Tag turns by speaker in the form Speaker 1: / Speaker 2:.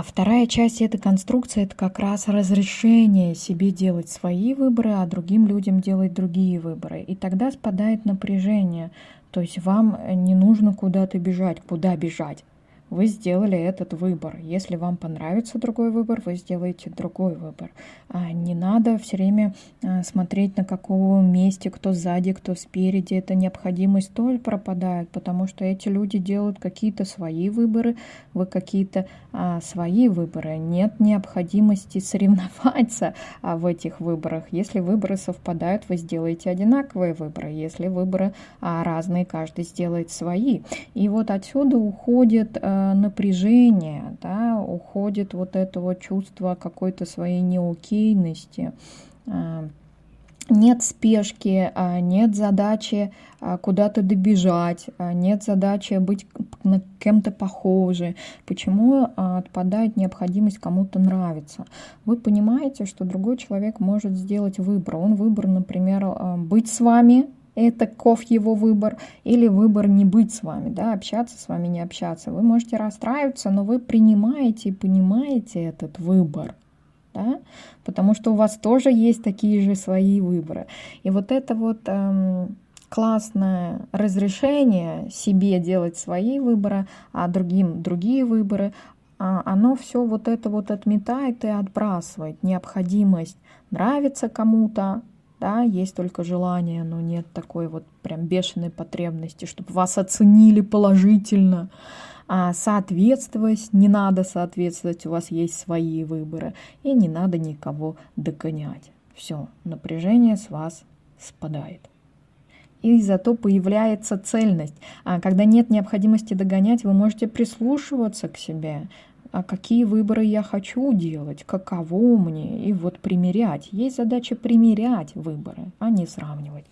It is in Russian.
Speaker 1: А вторая часть этой конструкции – это как раз разрешение себе делать свои выборы, а другим людям делать другие выборы. И тогда спадает напряжение. То есть вам не нужно куда-то бежать, куда бежать вы сделали этот выбор. Если вам понравится другой выбор, вы сделаете другой выбор. А, не надо все время а, смотреть, на каком месте, кто сзади, кто спереди. Эта необходимость столь пропадает, потому что эти люди делают какие-то свои выборы, вы какие-то а, свои выборы. Нет необходимости соревноваться в этих выборах. Если выборы совпадают, вы сделаете одинаковые выборы. Если выборы разные, каждый сделает свои. И вот отсюда уходит Э, напряжение, да, уходит вот это вот чувство какой-то своей неокейности, э, нет спешки, э, нет задачи куда-то добежать, нет задачи быть на кем-то похожи. Почему отпадает необходимость кому-то нравиться? Вы понимаете, что другой человек может сделать выбор. Он выбор, например, быть с вами, это ков его выбор, или выбор не быть с вами, да, общаться с вами, не общаться. Вы можете расстраиваться, но вы принимаете и понимаете этот выбор, да, потому что у вас тоже есть такие же свои выборы. И вот это вот эм, классное разрешение себе делать свои выборы, а другим другие выборы, а оно все вот это вот отметает и отбрасывает. Необходимость нравиться кому-то, да, есть только желание, но нет такой вот прям бешеной потребности, чтобы вас оценили положительно. А соответствовать не надо соответствовать, у вас есть свои выборы, и не надо никого догонять. Все, напряжение с вас спадает. И зато появляется цельность. А когда нет необходимости догонять, вы можете прислушиваться к себе, а какие выборы я хочу делать, каково мне, и вот примерять. Есть задача примерять выборы, а не сравнивать.